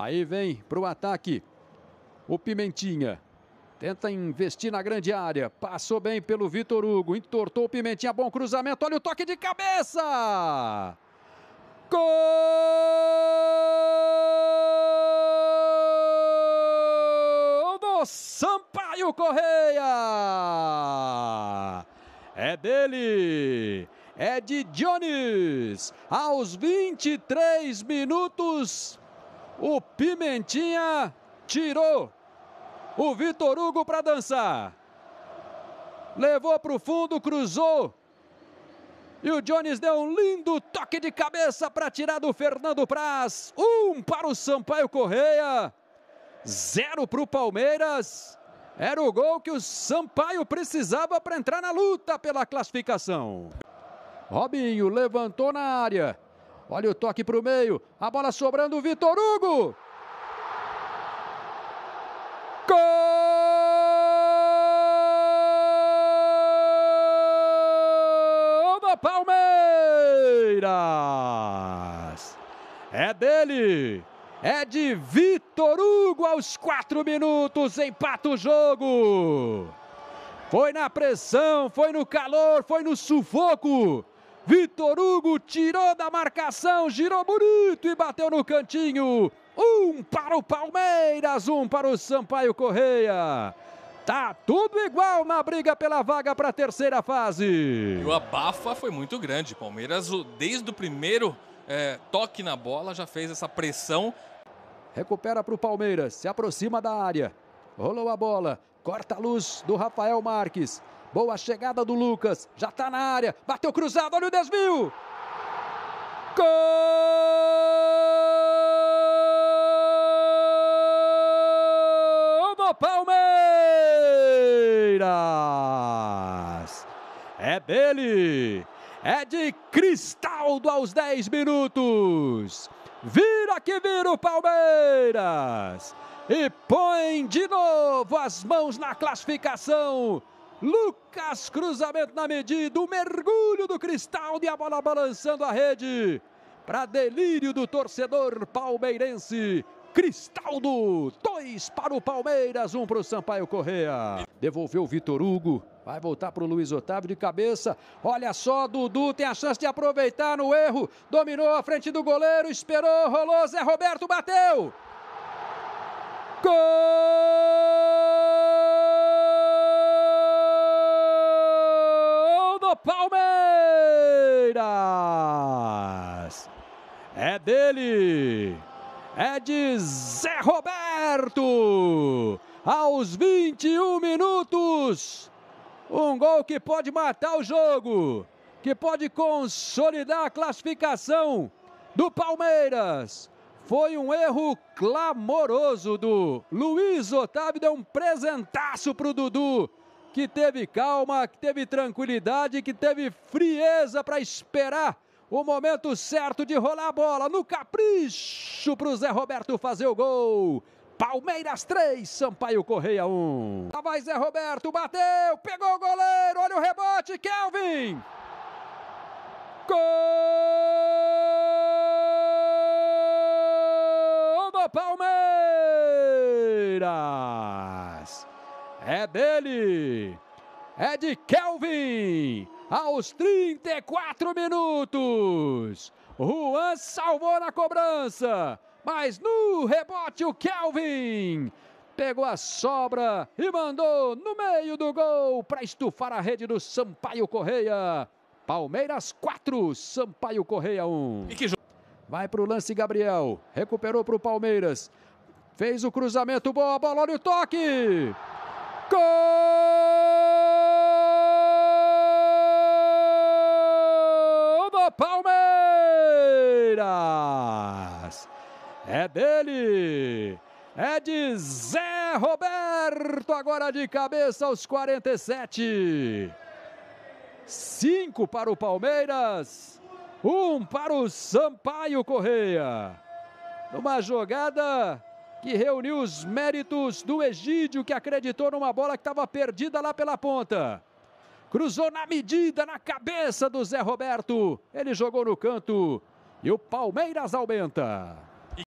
Aí vem para o ataque o Pimentinha. Tenta investir na grande área. Passou bem pelo Vitor Hugo. Entortou o Pimentinha. Bom cruzamento. Olha o toque de cabeça. Gol do Sampaio Correia. É dele. É de Jones. Aos 23 minutos o Pimentinha tirou o Vitor Hugo para dançar. Levou para o fundo, cruzou. E o Jones deu um lindo toque de cabeça para tirar do Fernando Praz. Um para o Sampaio Correia. Zero para o Palmeiras. Era o gol que o Sampaio precisava para entrar na luta pela classificação. Robinho levantou na área. Olha o toque para o meio. A bola sobrando o Vitor Hugo. Gol do Palmeiras! É dele! É de Vitor Hugo aos quatro minutos, empata o jogo! Foi na pressão, foi no calor, foi no sufoco Vitor Hugo tirou da marcação, girou bonito e bateu no cantinho. Um para o Palmeiras, um para o Sampaio Correia. Tá tudo igual na briga pela vaga para a terceira fase. E o abafa foi muito grande. Palmeiras, desde o primeiro é, toque na bola, já fez essa pressão. Recupera para o Palmeiras, se aproxima da área. Rolou a bola, corta a luz do Rafael Marques. Boa chegada do Lucas. Já está na área. Bateu cruzado. Olha o desvio. Gol do Palmeiras. É dele. É de Cristaldo aos 10 minutos. Vira que vira o Palmeiras. E põe de novo as mãos na classificação. Lucas, cruzamento na medida, o mergulho do Cristaldo e a bola balançando a rede. Para delírio do torcedor palmeirense, Cristaldo, dois para o Palmeiras, um para o Sampaio Correa. Devolveu o Vitor Hugo, vai voltar para o Luiz Otávio de cabeça. Olha só, Dudu tem a chance de aproveitar no erro. Dominou à frente do goleiro, esperou, rolou, Zé Roberto bateu. Gol! É dele! É de Zé Roberto! Aos 21 minutos! Um gol que pode matar o jogo, que pode consolidar a classificação do Palmeiras. Foi um erro clamoroso do Luiz Otávio, deu um presentaço para o Dudu, que teve calma, que teve tranquilidade, que teve frieza para esperar o momento certo de rolar a bola no capricho para o Zé Roberto fazer o gol. Palmeiras 3, Sampaio Correia 1. Lá vai Zé Roberto, bateu, pegou o goleiro, olha o rebote, Kelvin. Gol do Palmeiras. É dele. É de Kelvin aos 34 minutos. Juan salvou na cobrança, mas no rebote o Kelvin pegou a sobra e mandou no meio do gol para estufar a rede do Sampaio Correia. Palmeiras 4, Sampaio Correia 1. Vai para o lance Gabriel, recuperou para o Palmeiras, fez o cruzamento, boa bola, olha o toque! Gol! É dele! É de Zé Roberto, agora de cabeça aos 47. Cinco para o Palmeiras, um para o Sampaio Correia. Numa jogada que reuniu os méritos do Egídio, que acreditou numa bola que estava perdida lá pela ponta. Cruzou na medida, na cabeça do Zé Roberto. Ele jogou no canto e o Palmeiras aumenta.